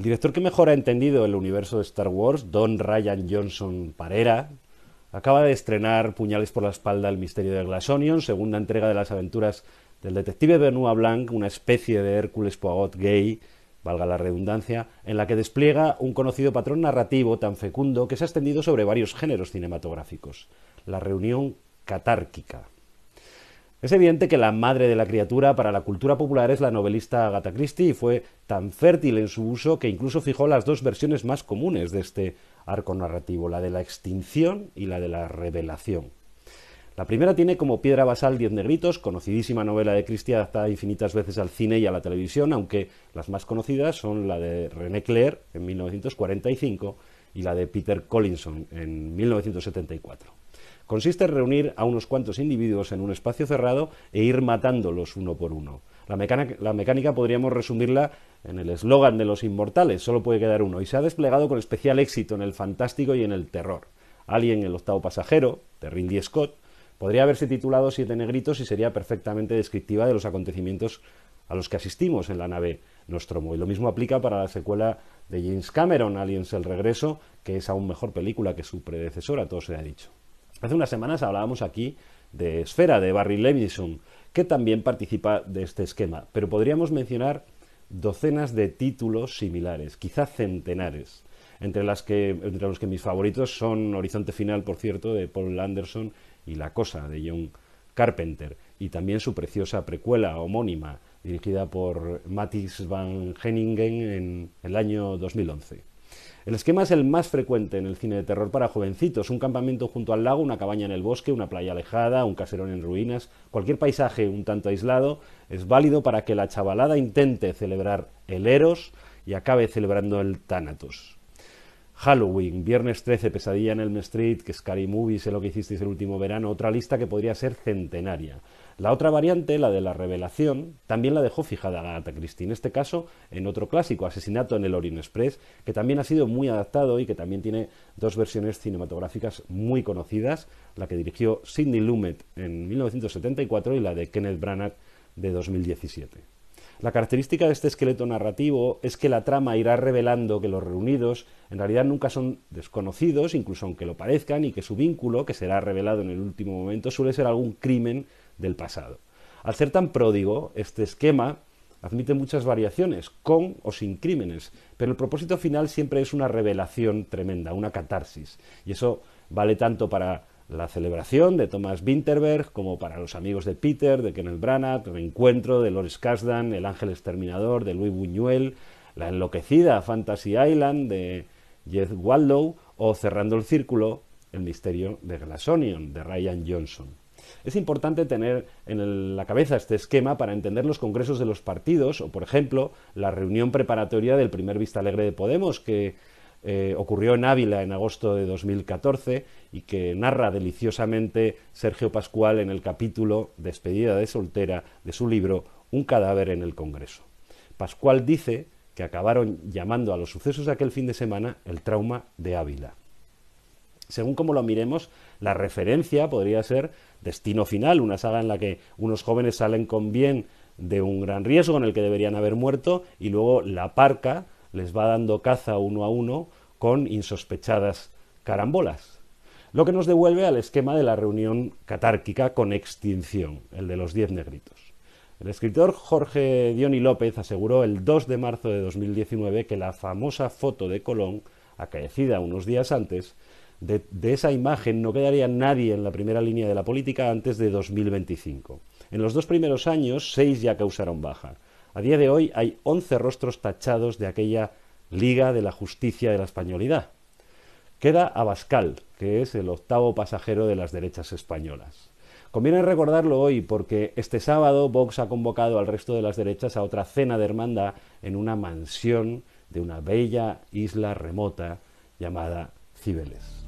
El director que mejor ha entendido el universo de Star Wars, Don Ryan Johnson Parera, acaba de estrenar Puñales por la espalda el misterio de Glassonion, segunda entrega de las aventuras del detective Benoit Blanc, una especie de Hércules Poirot gay, valga la redundancia, en la que despliega un conocido patrón narrativo tan fecundo que se ha extendido sobre varios géneros cinematográficos. La reunión catárquica. Es evidente que la madre de la criatura para la cultura popular es la novelista Agatha Christie y fue tan fértil en su uso que incluso fijó las dos versiones más comunes de este arco narrativo, la de la extinción y la de la revelación. La primera tiene como piedra basal Diez Negritos, conocidísima novela de Christie adaptada infinitas veces al cine y a la televisión, aunque las más conocidas son la de René Clair en 1945 y la de Peter Collinson en 1974. Consiste en reunir a unos cuantos individuos en un espacio cerrado e ir matándolos uno por uno. La mecánica, podríamos resumirla en el eslogan de los inmortales, solo puede quedar uno, y se ha desplegado con especial éxito en el fantástico y en el terror. Alien el octavo pasajero, de Rindy Scott, podría haberse titulado Siete Negritos y sería perfectamente descriptiva de los acontecimientos a los que asistimos en la nave Nostromo. Y lo mismo aplica para la secuela de James Cameron, Aliens el Regreso, que es aún mejor película que su predecesora, todo se ha dicho. Hace unas semanas hablábamos aquí de Esfera, de Barry Levinson, que también participa de este esquema, pero podríamos mencionar docenas de títulos similares, quizá centenares, entre, las que, entre los que mis favoritos son Horizonte Final, por cierto, de Paul Anderson y La Cosa, de John Carpenter, y también su preciosa precuela homónima, dirigida por Mathis van Henningen en el año 2011. El esquema es el más frecuente en el cine de terror para jovencitos. Un campamento junto al lago, una cabaña en el bosque, una playa alejada, un caserón en ruinas, cualquier paisaje un tanto aislado es válido para que la chavalada intente celebrar el Eros y acabe celebrando el Thanatos. Halloween, Viernes 13, Pesadilla en Elm Street, que Scary Movie, sé lo que hicisteis el último verano, otra lista que podría ser centenaria. La otra variante, la de la revelación, también la dejó fijada Agatha Christie, en este caso en otro clásico, Asesinato en el Orient Express, que también ha sido muy adaptado y que también tiene dos versiones cinematográficas muy conocidas, la que dirigió Sidney Lumet en 1974 y la de Kenneth Branagh de 2017. La característica de este esqueleto narrativo es que la trama irá revelando que los reunidos en realidad nunca son desconocidos, incluso aunque lo parezcan, y que su vínculo, que será revelado en el último momento, suele ser algún crimen del pasado. Al ser tan pródigo, este esquema admite muchas variaciones, con o sin crímenes, pero el propósito final siempre es una revelación tremenda, una catarsis. Y eso vale tanto para la celebración de Thomas Winterberg, como para los amigos de Peter, de Kenneth Branagh, el encuentro de Loris Kasdan, El Ángel Exterminador de Louis Buñuel, la enloquecida Fantasy Island de Jeff Waldo o Cerrando el Círculo, El Misterio de Glassonion de Ryan Johnson. Es importante tener en la cabeza este esquema para entender los congresos de los partidos o, por ejemplo, la reunión preparatoria del primer Vista Alegre de Podemos, que eh, ocurrió en Ávila en agosto de 2014 y que narra deliciosamente Sergio Pascual en el capítulo Despedida de soltera de su libro Un cadáver en el Congreso. Pascual dice que acabaron llamando a los sucesos de aquel fin de semana el trauma de Ávila. Según como lo miremos, la referencia podría ser Destino Final, una saga en la que unos jóvenes salen con bien de un gran riesgo en el que deberían haber muerto y luego la parca les va dando caza uno a uno con insospechadas carambolas. Lo que nos devuelve al esquema de la reunión catárquica con extinción, el de los diez negritos. El escritor Jorge Diony López aseguró el 2 de marzo de 2019 que la famosa foto de Colón, acaecida unos días antes, de, de, esa imagen no quedaría nadie en la primera línea de la política antes de 2025. En los dos primeros años, seis ya causaron baja. A día de hoy hay 11 rostros tachados de aquella Liga de la Justicia de la Españolidad. Queda Abascal, que es el octavo pasajero de las derechas españolas. Conviene recordarlo hoy porque este sábado Vox ha convocado al resto de las derechas a otra cena de hermandad en una mansión de una bella isla remota llamada Cibeles.